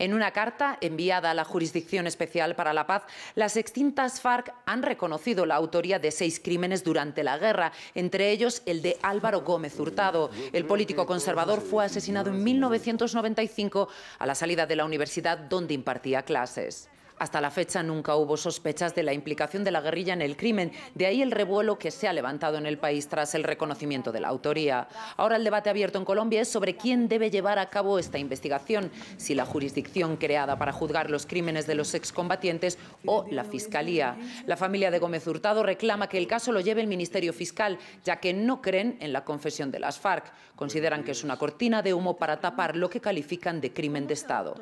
En una carta enviada a la Jurisdicción Especial para la Paz, las extintas FARC han reconocido la autoría de seis crímenes durante la guerra, entre ellos el de Álvaro Gómez Hurtado. El político conservador fue asesinado en 1995 a la salida de la universidad donde impartía clases. Hasta la fecha nunca hubo sospechas de la implicación de la guerrilla en el crimen, de ahí el revuelo que se ha levantado en el país tras el reconocimiento de la autoría. Ahora el debate abierto en Colombia es sobre quién debe llevar a cabo esta investigación, si la jurisdicción creada para juzgar los crímenes de los excombatientes o la Fiscalía. La familia de Gómez Hurtado reclama que el caso lo lleve el Ministerio Fiscal, ya que no creen en la confesión de las FARC. Consideran que es una cortina de humo para tapar lo que califican de crimen de Estado.